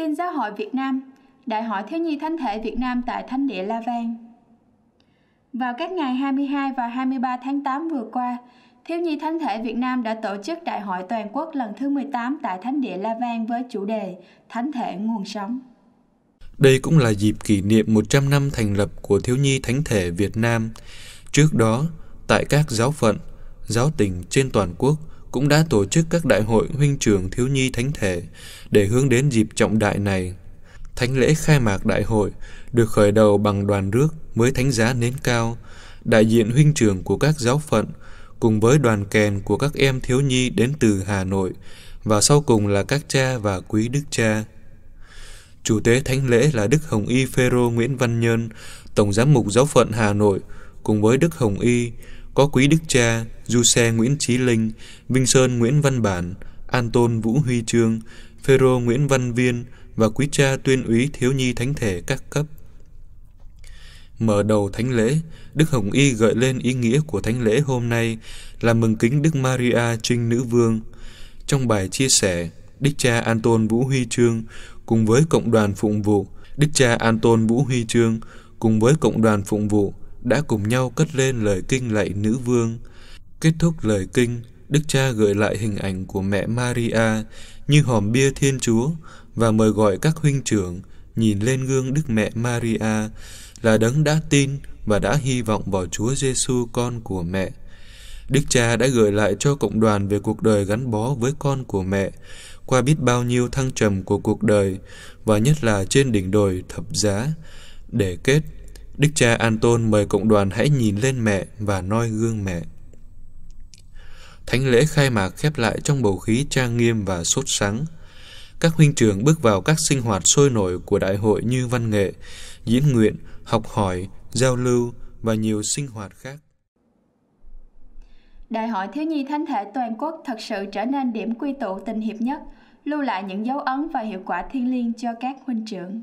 Tin Giáo hội Việt Nam, Đại hội Thiếu nhi Thánh thể Việt Nam tại Thánh địa La Vang. Vào các ngày 22 và 23 tháng 8 vừa qua, Thiếu nhi Thánh thể Việt Nam đã tổ chức Đại hội Toàn quốc lần thứ 18 tại Thánh địa La Vang với chủ đề Thánh thể nguồn sống. Đây cũng là dịp kỷ niệm 100 năm thành lập của Thiếu nhi Thánh thể Việt Nam. Trước đó, tại các giáo phận, giáo tỉnh trên toàn quốc cũng đã tổ chức các đại hội huynh trưởng thiếu nhi thánh thể để hướng đến dịp trọng đại này. Thánh lễ khai mạc đại hội được khởi đầu bằng đoàn rước mới thánh giá nến cao, đại diện huynh trưởng của các giáo phận cùng với đoàn kèn của các em thiếu nhi đến từ Hà Nội và sau cùng là các cha và quý đức cha. Chủ tế thánh lễ là Đức Hồng Y Phêrô Nguyễn Văn Nhân, Tổng giám mục giáo phận Hà Nội cùng với Đức Hồng Y, có Quý Đức Cha, Giuse Nguyễn Chí Linh, Vinh Sơn Nguyễn Văn Bản, An Tôn Vũ Huy Trương, Phêrô Nguyễn Văn Viên và Quý Cha Tuyên úy Thiếu Nhi Thánh Thể các cấp. Mở đầu thánh lễ, Đức Hồng Y gợi lên ý nghĩa của thánh lễ hôm nay là mừng kính Đức Maria Trinh Nữ Vương. Trong bài chia sẻ, Đức cha Anton Vũ Huy Trương cùng với cộng đoàn phụng vụ, Đức cha Anton Vũ Huy Trương cùng với cộng đoàn phụng vụ đã cùng nhau cất lên lời kinh lạy nữ vương. Kết thúc lời kinh, Đức Cha gửi lại hình ảnh của mẹ Maria như hòm bia Thiên Chúa và mời gọi các huynh trưởng nhìn lên gương Đức Mẹ Maria là đấng đã tin và đã hy vọng vào Chúa Giêsu con của mẹ. Đức Cha đã gửi lại cho cộng đoàn về cuộc đời gắn bó với con của mẹ qua biết bao nhiêu thăng trầm của cuộc đời và nhất là trên đỉnh đồi thập giá để kết Đức cha Anton mời cộng đoàn hãy nhìn lên mẹ và noi gương mẹ. Thánh lễ khai mạc khép lại trong bầu khí trang nghiêm và sốt sắng. Các huynh trưởng bước vào các sinh hoạt sôi nổi của đại hội như văn nghệ, diễn nguyện, học hỏi, giao lưu và nhiều sinh hoạt khác. Đại hội thiếu nhi thánh thể toàn quốc thật sự trở nên điểm quy tụ tình hiệp nhất, lưu lại những dấu ấn và hiệu quả thiêng liêng cho các huynh trưởng.